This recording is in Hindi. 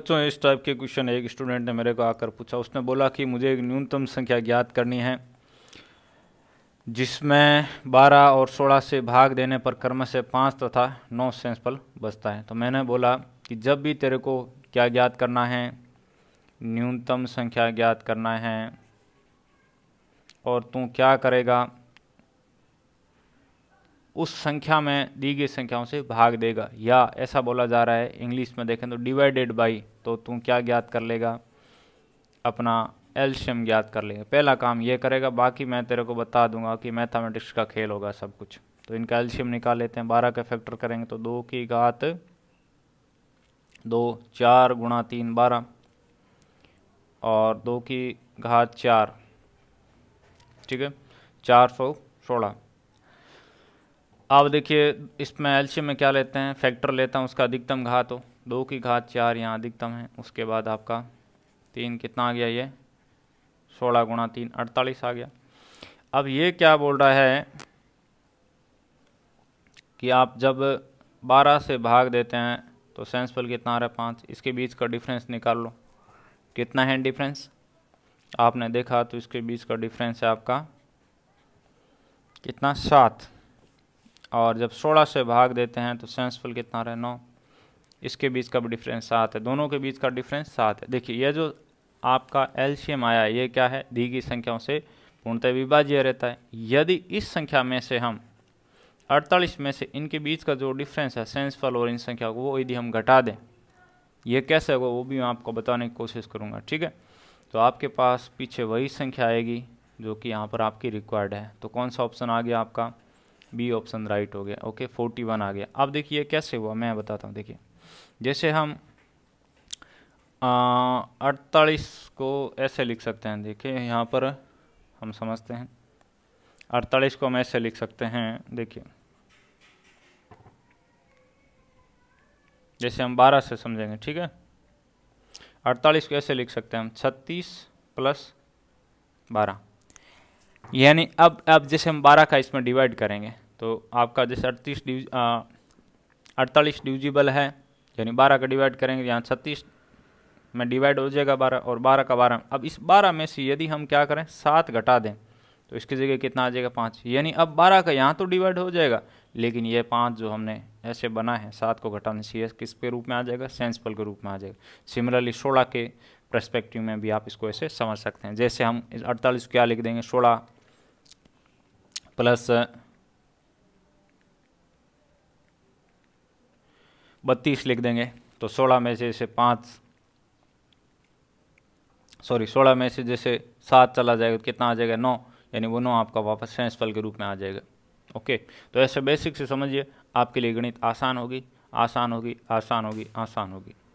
बच्चों इस टाइप के क्वेश्चन एक स्टूडेंट ने मेरे को आकर पूछा उसने बोला कि मुझे एक न्यूनतम संख्या ज्ञात करनी है जिसमें 12 और 16 से भाग देने पर कर्म से पाँच तथा नौ सेंसपल बचता है तो मैंने बोला कि जब भी तेरे को क्या ज्ञात करना है न्यूनतम संख्या ज्ञात करना है और तू क्या करेगा उस संख्या में दी गई संख्याओं से भाग देगा या ऐसा बोला जा रहा है इंग्लिश में देखें तो डिवाइडेड बाई तो तू क्या ज्ञात कर लेगा अपना एल्शियम ज्ञात कर लेगा पहला काम ये करेगा बाकी मैं तेरे को बता दूंगा कि मैथामेटिक्स का खेल होगा सब कुछ तो इनका एल्शियम निकाल लेते हैं बारह का फैक्टर करेंगे तो दो की घात दो चार गुणा तीन बारह और दो की घात चार ठीक है चार सौ सोलह अब देखिए इसमें एल्शियम में क्या लेते हैं फैक्टर लेता हूँ उसका अधिकतम घात हो दो की घात चार यहाँ अधिकतम है उसके बाद आपका तीन कितना आ गया ये सोलह गुणा तीन अड़तालीस आ गया अब ये क्या बोल रहा है कि आप जब बारह से भाग देते हैं तो सेंसफल कितना आ रहा है पाँच इसके बीच का डिफरेंस निकाल लो कितना है डिफरेंस आपने देखा तो इसके बीच का डिफरेंस है आपका कितना सात और जब सोलह से भाग देते हैं तो सेंसफुल कितना रहे नौ इसके बीच का डिफरेंस सात है दोनों के बीच का डिफरेंस सात है देखिए यह जो आपका एल्शियम आया है ये क्या है दी गई संख्याओं से पूर्णतः विभाज्य रहता है यदि इस संख्या में से हम अड़तालीस में से इनके बीच का जो डिफरेंस है सेंसफल और इन संख्या को वो यदि हम घटा दें ये कैसे होगा वो भी मैं आपको बताने की कोशिश करूँगा ठीक है तो आपके पास पीछे वही संख्या आएगी जो कि यहाँ पर आपकी रिक्वायर्ड है तो कौन सा ऑप्शन आ गया आपका बी ऑप्शन राइट हो गया ओके फोर्टी वन आ गया अब देखिए कैसे हुआ मैं बताता हूँ देखिए जैसे हम अड़तालीस को ऐसे लिख सकते हैं देखिए यहाँ पर हम समझते हैं अड़तालीस को हम ऐसे लिख सकते हैं देखिए जैसे हम बारह से समझेंगे ठीक है अड़तालीस को ऐसे लिख सकते हैं हम छत्तीस प्लस बारह यानी अब अब जैसे हम बारह का इसमें डिवाइड करेंगे तो आपका जैसे अड़तीस डिव अड़तालीस डिविजिबल है यानी बारह का डिवाइड करेंगे यहाँ छत्तीस में डिवाइड हो जाएगा बारह और बारह का बारह अब इस बारह में से यदि हम क्या करें सात घटा दें तो इसकी जगह कितना आ जाएगा पाँच यानी अब बारह का यहाँ तो डिवाइड हो जाएगा लेकिन ये पाँच जो हमने ऐसे बना है सात को घटाने से किस के रूप में आ जाएगा सेंसपल के रूप में आ जाएगा सिमिलरली सोलह के प्रस्पेक्टिव में भी आप इसको ऐसे समझ सकते हैं जैसे हम अड़तालीस क्या लिख देंगे सोलह प्लस बत्तीस लिख देंगे तो सोलह में से जैसे पाँच सॉरी सोलह में से जैसे सात चला जाएगा तो कितना आ जाएगा नौ यानी वो नौ आपका वापस फल के रूप में आ जाएगा ओके तो ऐसे बेसिक से समझिए आपके लिए गणित आसान होगी आसान होगी आसान होगी आसान होगी